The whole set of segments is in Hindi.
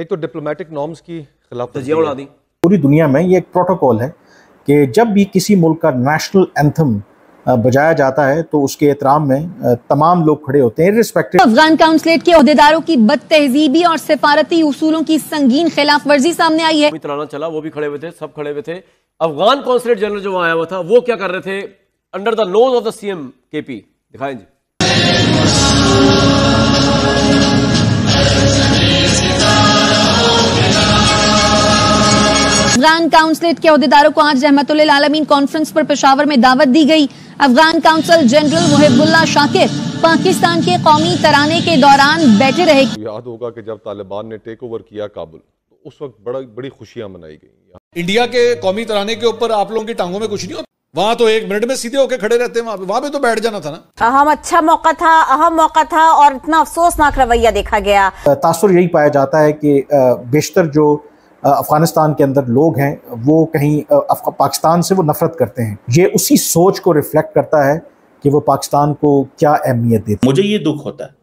एक तो डिप्लोमेटिक नॉर्म्स की खिलाफ तो उड़ा दी पूरी दुनिया में ये एक प्रोटोकॉल है कि जब भी किसी मुल्क का नेशनल एंथम बजाया जाता है तो उसके एहतराम में तमाम लोग खड़े होते हैं रिस्पेक्टेड अफगान काउंसलेट के अहदेदारों की बद तहजीबी और सिफारती उसूलों की संगीन खिलाफ वर्जी सामने आई है तराना चला वो भी खड़े हुए थे सब खड़े हुए थे अफगान काउंसलेट जनरल जो आया हुआ था वो क्या कर रहे थे under the nose of the C M K P दिखाएं जी अफगान काउंसलेट के अहदेदारों को आज रहमतुल्ल आलमीन कॉन्फ्रेंस पर पेशावर में दावत दी गई Afghan consul general Muhibullah Shakir Pakistan के कौमी तराने के दौरान बैठे रहे याद होगा कि जब तालिबान ने टेक ओवर किया काबुल तो उस वक्त बड़ा बड़ी खुशियां मनाई गई इंडिया के कौमी तराने के ऊपर आप लोगों की टांगों में कुछ नहीं होता वहाँ तो एक मिनट में सीधे होके खड़े रहते हैं वहाँ पे वहाँ पे तो बैठ जाना था ना अहम अच्छा मौका था अहम मौका था और इतना अफसोसनाक रवैया देखा गया तासुर यही पाया जाता है कि बेशतर जो अफ़गानिस्तान के अंदर लोग हैं वो कहीं पाकिस्तान से वो नफ़रत करते हैं ये उसी सोच को रिफ्लेक्ट करता है कि वो पाकिस्तान को क्या अहमियत देती मुझे ये दुख होता है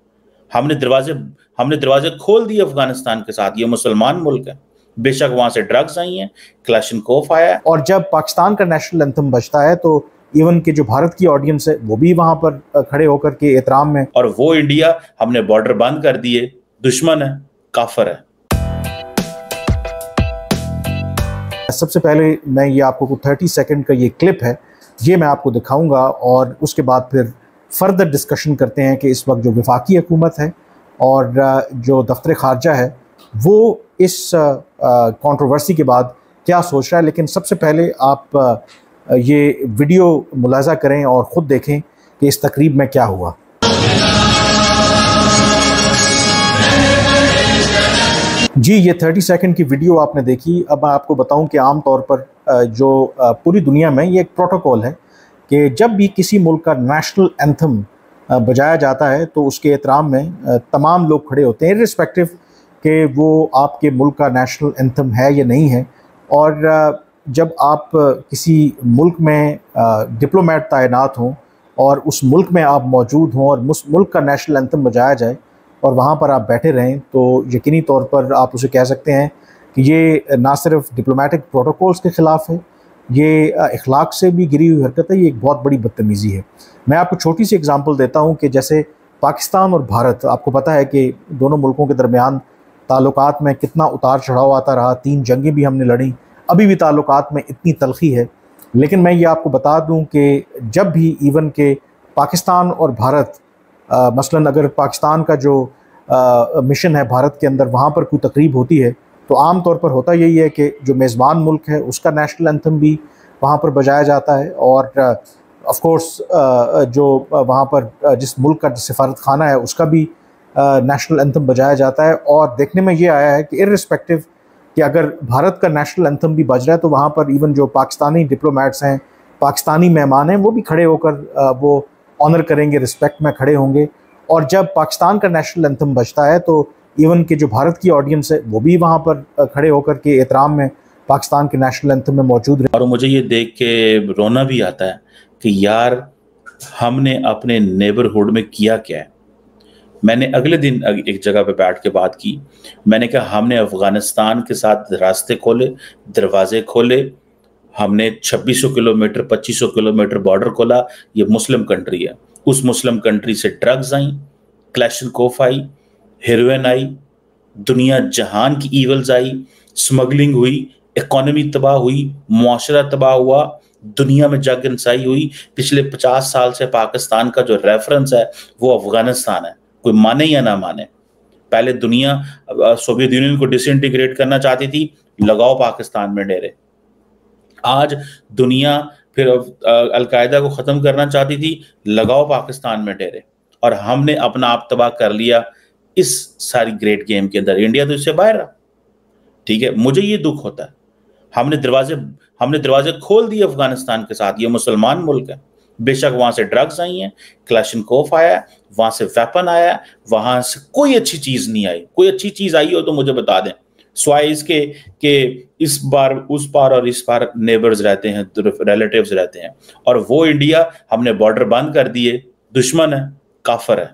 हमने दरवाजे हमने दरवाजे खोल दिए अफगानिस्तान के साथ ये मुसलमान मुल्क है बेशक वहाँ से ड्रग्स आई हैं क्लाशन कोफ आया और जब पाकिस्तान का नेशनल एंथम बजता है तो इवन के जो भारत की ऑडियंस है वो भी वहाँ पर खड़े होकर के एहतराम में और वो इंडिया हमने बॉर्डर बंद कर दिए दुश्मन है काफर है सबसे पहले मैं ये आपको थर्टी सेकेंड का ये क्लिप है ये मैं आपको दिखाऊँगा और उसके बाद फिर फर्दर डिस्कशन करते हैं कि इस वक्त जो विफाक़ी हुकूमत है और जो दफ्तर खारजा है वो इस कंट्रोवर्सी के बाद क्या सोच रहा है लेकिन सबसे पहले आप ये वीडियो मुलाजा करें और ख़ुद देखें कि इस तकरीब में क्या हुआ जी ये थर्टी सेकेंड की वीडियो आपने देखी अब मैं आपको बताऊं कि आम तौर पर जो पूरी दुनिया में ये एक प्रोटोकॉल है कि जब भी किसी मुल्क का नेशनल एंथम बजाया जाता है तो उसके एहतराम में तमाम लोग खड़े होते हैं रिस्पेक्टिव कि वो आपके मुल्क का नेशनल एंथम है या नहीं है और जब आप किसी मुल्क में डिप्लोमेट तैनात हों और उस मुल्क में आप मौजूद हों और उस मुल्क का नेशनल एंथम बजाया जाए और वहाँ पर आप बैठे रहें तो यकीनी तौर पर आप उसे कह सकते हैं कि ये ना सिर्फ डिप्लोमेटिक प्रोटोकॉल्स के ख़िलाफ़ है ये अखलाक से भी गिरी हुई हरकत है ये एक बहुत बड़ी बदतमीज़ी है मैं आपको छोटी सी एग्ज़ाम्पल देता हूँ कि जैसे पाकिस्तान और भारत आपको पता है कि दोनों मुल्कों के दरमियान ताल्लुक में कितना उतार चढ़ाव आता रहा तीन जंगें भी हमने लड़ी अभी भी ताल्लुक में इतनी तलखी है लेकिन मैं ये आपको बता दूँ कि जब भी इवन के पाकिस्तान और भारत मसला मसलन अगर पाकिस्तान का जो आ, मिशन है भारत के अंदर वहाँ पर कोई तकरीब होती है तो आम तौर पर होता यही है कि जो मेज़बान मुल्क है उसका नेशनल एंथम भी वहाँ पर बजाया जाता है और ऑफ कोर्स जो वहाँ पर जिस मुल्क का सफारत खाना है उसका भी नेशनल एंथम बजाया जाता है और देखने में ये आया है कि इरिस्पेक्टिव कि अगर भारत का नेशनल एंथम भी बज रहा है तो वहाँ पर इवन जो पाकिस्तानी डिप्लोमेट्स हैं पाकिस्तानी मेहमान हैं वो भी खड़े होकर वो ऑनर करेंगे रिस्पेक्ट में खड़े होंगे और जब पाकिस्तान का नेशनल एंथम बजता है तो इवन के जो भारत की ऑडियंस है वो भी वहाँ पर खड़े होकर के एहतराम में पाकिस्तान के नेशनल एंथम में मौजूद रहे और मुझे ये देख के रोना भी आता है कि यार हमने अपने नेबरहुड में किया क्या है मैंने अगले दिन एक जगह पे बैठ के बात की मैंने कहा हमने अफ़गानिस्तान के साथ रास्ते खोले दरवाजे खोले हमने 2600 किलोमीटर 2500 किलोमीटर बॉर्डर खोला ये मुस्लिम कंट्री है उस मुस्लिम कंट्री से ड्रग्स आई क्लैशन कोफ आई हेरोइन आई दुनिया जहान की ईवल्स आई स्मगलिंग हुई इकोनॉमी तबाह हुई मुआरा तबाह हुआ दुनिया में जग इंसाई हुई पिछले पचास साल से पाकिस्तान का जो रेफरेंस है वो अफगानिस्तान है कोई माने या ना माने पहले दुनिया सोवियत यूनियन को डिसइंटीग्रेट करना चाहती थी लगाओ पाकिस्तान में डेरे आज दुनिया फिर अलकायदा को ख़त्म करना चाहती थी लगाओ पाकिस्तान में डेरे और हमने अपना आप तबाह कर लिया इस सारी ग्रेट गेम के अंदर इंडिया तो इससे बाहर रहा ठीक है मुझे ये दुख होता है हमने दरवाजे हमने दरवाजे खोल दिए अफगानिस्तान के साथ ये मुसलमान मुल्क है बेशक वहां से ड्रग्स आई हैं क्लैशन कोफ आया वहां से वेपन आया वहां से कोई अच्छी चीज नहीं आई कोई अच्छी चीज आई हो तो मुझे बता दें स्वाइज के के इस बार उस पार और इस पार नेबर्स रहते हैं रिलेटिव तो रहते हैं और वो इंडिया हमने बॉर्डर बंद कर दिए दुश्मन है काफर है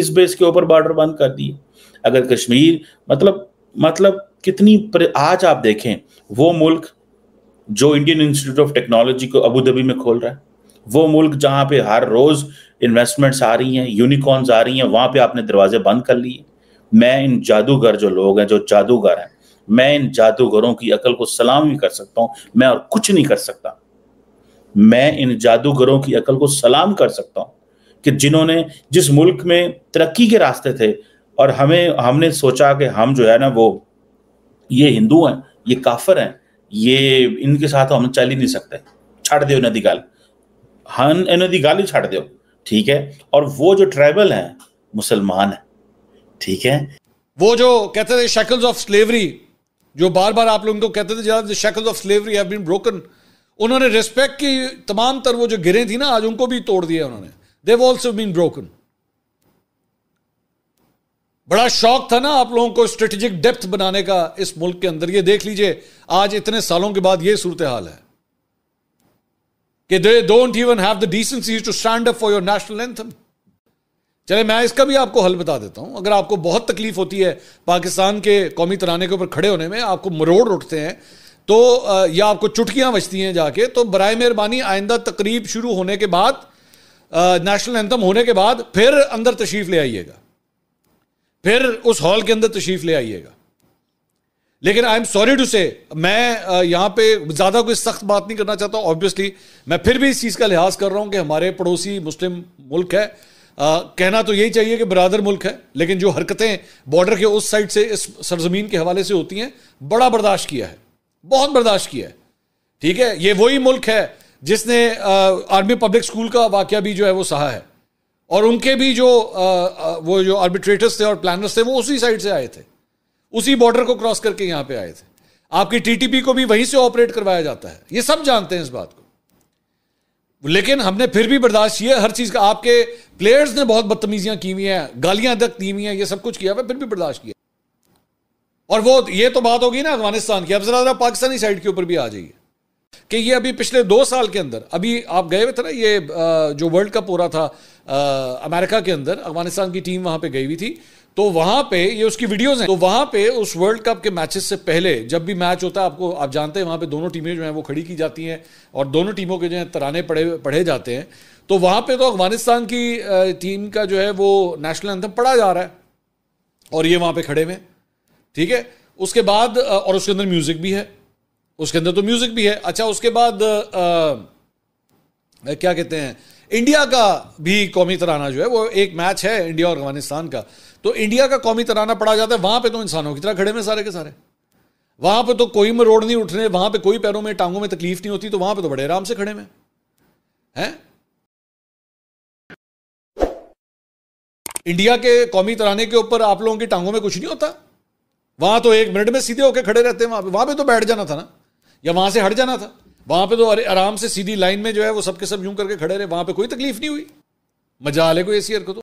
इस बेस के ऊपर बॉर्डर बंद कर दिए अगर कश्मीर मतलब मतलब कितनी आज आप देखें वो मुल्क जो इंडियन इंस्टीट्यूट ऑफ टेक्नोलॉजी को अबू धाबी में खोल रहा है वो मुल्क जहाँ पे हर रोज इन्वेस्टमेंट्स आ रही हैं यूनिकॉर्न्स आ रही हैं वहाँ पे आपने दरवाजे बंद कर लिए मैं इन जादूगर जो लोग हैं जो जादूगर हैं मैं इन जादूगरों की अकल को सलाम भी कर सकता हूँ मैं और कुछ नहीं कर सकता मैं इन जादूगरों की अकल को सलाम कर सकता हूँ कि जिन्होंने जिस मुल्क में तरक्की के रास्ते थे और हमें हमने सोचा कि हम जो है ना वो ये हिंदू हैं ये काफर हैं ये इनके साथ हम चल ही नहीं सकते छाड़ दो इन्हों की गल हाँ इन्हों गल ही छाड़ दो ठीक है और वो जो ट्राइबल हैं मुसलमान हैं ठीक है वो जो कहते थे शक्ल्स ऑफ स्लेवरी जो बार बार आप लोग कहते थे जनाब shackles of slavery have been broken उन्होंने रिस्पेक्ट की तमाम तर वो जो गिरे थी ना आज उनको भी तोड़ दिया उन्होंने देव ऑल्सो बीन ब्रोकन बड़ा शौक था ना आप लोगों को स्ट्रेटेजिक डेप्थ बनाने का इस मुल्क के अंदर ये देख लीजिए आज इतने सालों के बाद ये सूरत हाल है कि they don't even have the decency to stand up for your national anthem चले मैं इसका भी आपको हल बता देता हूं अगर आपको बहुत तकलीफ होती है पाकिस्तान के कौमी तराने के ऊपर खड़े होने में आपको मरोड़ उठते हैं तो या आपको चुटकियां बचती हैं जाके तो बर मेहरबानी आइंदा तकरीब शुरू होने के बाद नेशनल एंथम होने के बाद फिर अंदर तशरीफ ले आइएगा फिर उस हॉल के अंदर तशरीफ ले आइएगा लेकिन आई एम सॉरी टू से मैं यहाँ पे ज़्यादा कोई सख्त बात नहीं करना चाहता ऑब्वियसली मैं फिर भी इस चीज़ का लिहाज कर रहा हूं कि हमारे पड़ोसी मुस्लिम मुल्क है आ, कहना तो यही चाहिए कि बरदर मुल्क है लेकिन जो हरकतें बॉर्डर के उस साइड से इस सरजमीन के हवाले से होती हैं बड़ा बर्दाश्त किया है बहुत बर्दाश्त किया है ठीक है ये वही मुल्क है जिसने आ, आर्मी पब्लिक स्कूल का वाक्य भी जो है वो सहा है और उनके भी जो आ, वो जो आर्बिट्रेटर्स थे और प्लानर्स थे वो उसी साइड से आए थे उसी बॉर्डर को क्रॉस करके यहाँ पे आए थे आपकी टीटीपी को भी वहीं से ऑपरेट करवाया जाता है ये सब जानते हैं इस बात को लेकिन हमने फिर भी बर्दाश्त किया हर चीज़ का आपके प्लेयर्स ने बहुत बदतमीजियां की हुई हैं गालियां तक दी हुई हैं ये सब कुछ किया हुआ फिर भी बर्दाश्त किया और वो ये तो बात होगी ना अफगानिस्तान की अब जरा जरा पाकिस्तानी साइड के ऊपर भी आ जाइए कि ये अभी पिछले दो साल के अंदर अभी आप गए हुए थे ना ये जो वर्ल्ड कप हो रहा था अमेरिका के अंदर अफगानिस्तान की टीम वहां पर गई हुई थी तो वहां पे ये उसकी वीडियोस हैं तो वहां पे उस वर्ल्ड कप के मैचेस से पहले जब भी मैच होता है आपको आप जानते हैं वहां पे दोनों टीमें जो हैं वो खड़ी की जाती हैं और दोनों टीमों के जो हैं तराने पढ़े पढ़े जाते हैं तो वहां पे तो अफगानिस्तान की टीम का जो है वो नेशनल एंथम पढ़ा जा रहा है और ये वहां पर खड़े हुए ठीक है उसके बाद और उसके अंदर म्यूजिक भी है उसके अंदर तो म्यूजिक भी है अच्छा उसके बाद आ, क्या कहते हैं इंडिया का भी कौमी तराना जो है वो एक मैच है इंडिया और अफगानिस्तान का तो इंडिया का कौमी तराना पड़ा जाता है वहां पे तो इंसानों की तरह खड़े में सारे के सारे वहां पे तो कोई मरोड़ नहीं उठ रहे वहां पे कोई पैरों में टांगों में तकलीफ नहीं होती तो वहां पे तो बड़े आराम से खड़े में है इंडिया के कौमी तराने के ऊपर आप लोगों की टांगों में कुछ नहीं होता वहां तो एक मिनट में सीधे होकर खड़े रहते हैं वहां पे वहां पे तो बैठ जाना था ना या वहां से हट जाना था वहां पे तो अरे आराम से सीधी लाइन में जो है वो सबके सब यूं करके खड़े रहे वहां पे कोई तकलीफ नहीं हुई मजा आ को एसी को तो